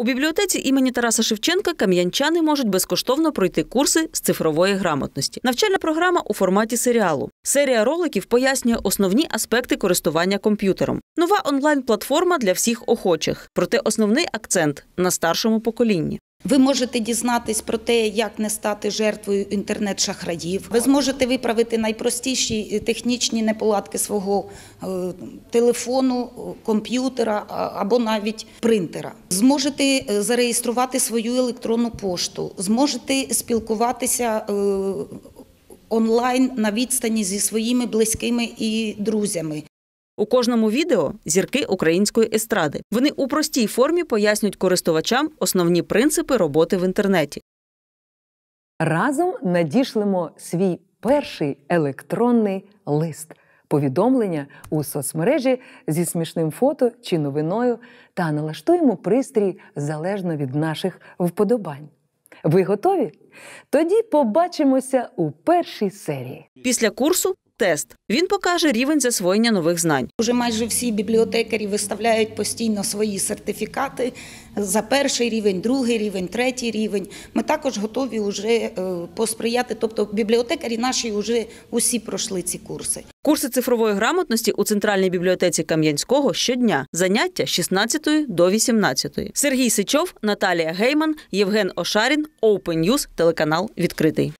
У бібліотеці імені Тараса Шевченка кам'янчани можуть безкоштовно пройти курси з цифрової грамотності. Навчальна програма у форматі серіалу. Серія роликів пояснює основні аспекти користування комп'ютером. Нова онлайн-платформа для всіх охочих, проте основний акцент на старшому поколінні. Ви можете дізнатись про те, як не стати жертвою інтернет-шахраїв. Ви зможете виправити найпростіші е, технічні неполадки свого е, телефону, е, комп'ютера або навіть принтера. Зможете зареєструвати свою електронну пошту, зможете спілкуватися. Онлайн на відстані зі своїми близькими і друзями у кожному відео зірки української естради. Вони у простій формі пояснюють користувачам основні принципи роботи в інтернеті. Разом надішлемо свій перший електронний лист. Повідомлення у соцмережі зі смішним фото чи новиною та налаштуємо пристрій залежно від наших вподобань. Ви готові? Тоді побачимося у першій серії. Після курсу тест. Він покаже рівень засвоєння нових знань. Уже майже всі бібліотекарі виставляють постійно свої сертифікати за перший рівень, другий рівень, третій рівень. Ми також готові вже е, посприяти. Тобто, бібліотекарі наші вже усі пройшли ці курси. Курси цифрової грамотності у центральній бібліотеці Кам'янського щодня. Заняття з 16 до 18. Сергій Сичов, Наталія Гейман, Євген Ошарін, Open News, телеканал відкритий.